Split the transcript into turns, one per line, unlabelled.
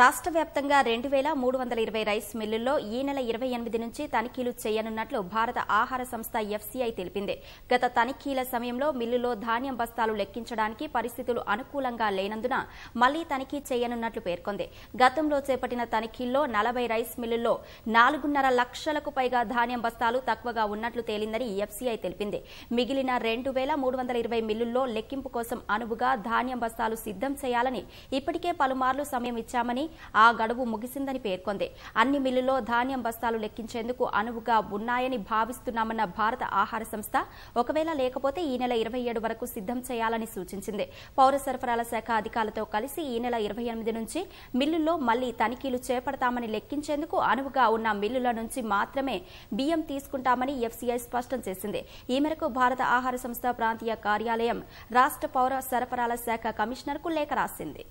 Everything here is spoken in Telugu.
రాష్ట్ర వ్యాప్తంగా రెండు వేల మూడు వందల ఇరవై రైస్ మిల్లుల్లో ఈ నెల ఇరవై ఎనిమిది నుంచి తనిఖీలు చేయనున్నట్లు భారత ఆహార సంస్థ ఎఫ్సీఐ తెలిపింది గత తనిఖీల సమయంలో మిల్లులో ధాన్యం బస్తాలు లెక్కించడానికి పరిస్థితులు అనుకూలంగా లేనందున మళ్లీ తనిఖీ చేయనున్నట్లు పేర్కొంది గతంలో చేపట్టిన తనిఖీల్లో నలభై రైస్ మిల్లుల్లో నాలుగున్నర లక్షలకు పైగా ధాన్యం బస్తాలు తక్కువగా ఉన్నట్లు తేలిందని ఎఫ్సీఐ తెలిపింది మిగిలిన రెండు వేల మూడు వందల ఇరవై మిల్లుల్లో లెక్కింపు కోసం అనువుగా ధాన్యం బస్తాలు సిద్దం చేయాలని ఇప్పటికే పలుమార్లు సమయం ఇచ్చామని చేశామని ఆ గడువు ముగిసిందని పేర్కొంది అన్ని మిల్లుల్లో ధాన్యం బస్తాలు లెక్కించేందుకు అనువుగా ఉన్నాయని భావిస్తున్నామన్న భారత ఆహార సంస్థ ఒకవేళ లేకపోతే ఈ నెల ఇరవై ఏడు వరకు సిద్దం చేయాలని సూచించింది పౌర సరఫరాల శాఖ అధికారులతో కలిసి ఈ నెల ఇరవై ఎనిమిది నుంచి మిల్లుల్లో మళ్లీ తనిఖీలు చేపడతామని లెక్కించేందుకు అనువుగా ఉన్న మిల్లుల నుంచి మాత్రమే బియ్యం తీసుకుంటామని ఎఫ్సీఐ స్పష్టం చేసింది ఈ మేరకు భారత ఆహార సంస్థ ప్రాంతీయ కార్యాలయం రాష్ట్ర పౌర సరఫరాల శాఖ కమిషనర్కు లేఖ రాసింది